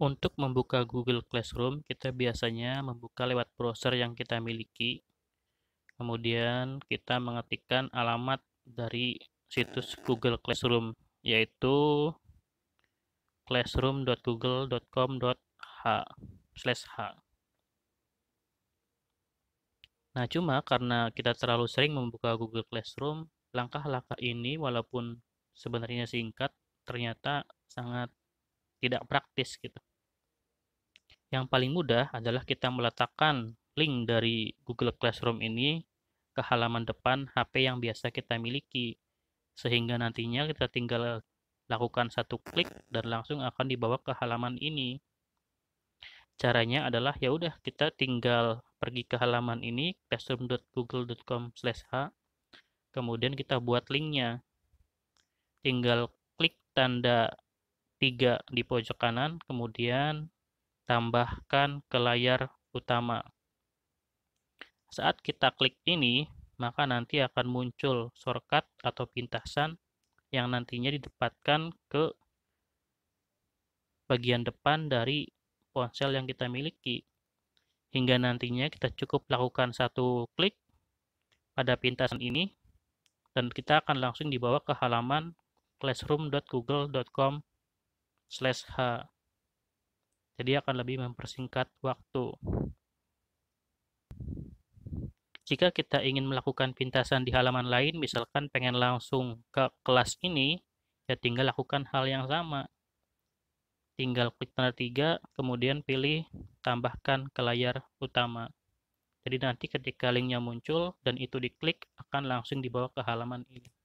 Untuk membuka Google Classroom, kita biasanya membuka lewat browser yang kita miliki. Kemudian kita mengetikkan alamat dari situs ah. Google Classroom, yaitu classroom.google.com.h Nah, cuma karena kita terlalu sering membuka Google Classroom, langkah-langkah ini walaupun sebenarnya singkat, ternyata sangat tidak praktis gitu. Yang paling mudah adalah kita meletakkan link dari Google Classroom ini ke halaman depan HP yang biasa kita miliki, sehingga nantinya kita tinggal lakukan satu klik dan langsung akan dibawa ke halaman ini. Caranya adalah ya udah kita tinggal pergi ke halaman ini classroom.google.com/h, kemudian kita buat linknya. Tinggal klik tanda tiga di pojok kanan, kemudian tambahkan ke layar utama. Saat kita klik ini, maka nanti akan muncul shortcut atau pintasan yang nantinya didapatkan ke bagian depan dari ponsel yang kita miliki. Hingga nantinya kita cukup lakukan satu klik pada pintasan ini dan kita akan langsung dibawa ke halaman classroom.google.com/h jadi akan lebih mempersingkat waktu. Jika kita ingin melakukan pintasan di halaman lain, misalkan pengen langsung ke kelas ini, ya tinggal lakukan hal yang sama. Tinggal klik tanda tiga, kemudian pilih tambahkan ke layar utama. Jadi nanti ketika linknya muncul dan itu diklik, akan langsung dibawa ke halaman ini.